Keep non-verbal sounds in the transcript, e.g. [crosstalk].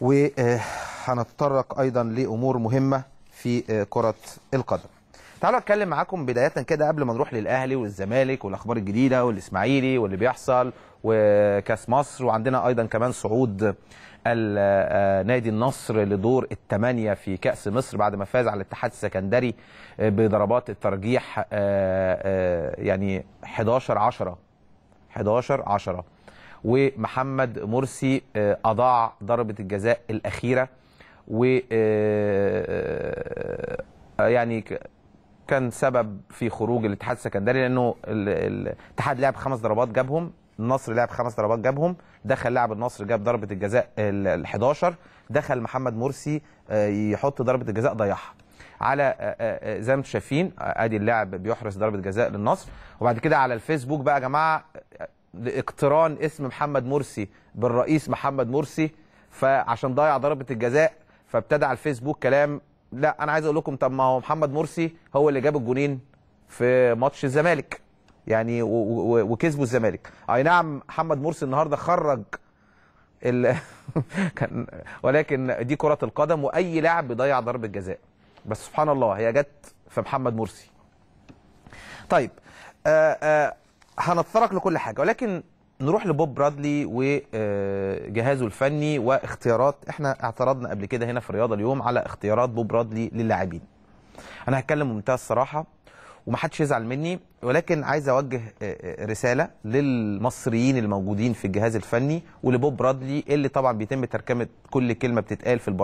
وهنتطرق ايضا لامور مهمه في كره القدم تعالوا اتكلم معاكم بدايه كده قبل ما نروح للاهلي والزمالك والاخبار الجديده والاسماعيلي واللي بيحصل وكاس مصر وعندنا ايضا كمان صعود نادي النصر لدور الثمانيه في كاس مصر بعد ما فاز على الاتحاد السكندري بضربات الترجيح آه، آه، يعني 11 10 11 10 ومحمد مرسي آه، أضاع ضربة الجزاء الأخيرة و آه، آه، يعني كان سبب في خروج الاتحاد السكندري لأنه الاتحاد لعب خمس ضربات جابهم النصر لعب خمس ضربات جابهم دخل لاعب النصر جاب ضربه الجزاء ال 11 دخل محمد مرسي يحط ضربه الجزاء ضيعها على زي ما انتم شايفين ادي اللاعب بيحرس ضربه جزاء للنصر وبعد كده على الفيسبوك بقى يا جماعه لاقتران اسم محمد مرسي بالرئيس محمد مرسي فعشان ضيع ضربه الجزاء فابتدى على الفيسبوك كلام لا انا عايز اقول لكم طب ما هو محمد مرسي هو اللي جاب الجونين في ماتش الزمالك يعني وكسبوا الزمالك اي نعم محمد مرسي النهارده خرج ال... [laughs] كان ولكن دي كره القدم واي لاعب بيضيع ضربه جزاء بس سبحان الله هي جت في محمد مرسي طيب آآ آه، آآ آه، هنتطرق لكل حاجه ولكن نروح لبوب برادلي وجهازه الفني واختيارات احنا اعترضنا قبل كده هنا في الرياضه اليوم على اختيارات بوب برادلي للاعبين انا هتكلم بمنتهى الصراحه ومحدش يزعل مني ولكن عايز اوجه آه، آه، رساله للمصريين الموجودين في الجهاز الفني ولبوب برادلي اللي طبعا بيتم ترجمه كل كلمه بتتقال في البرامج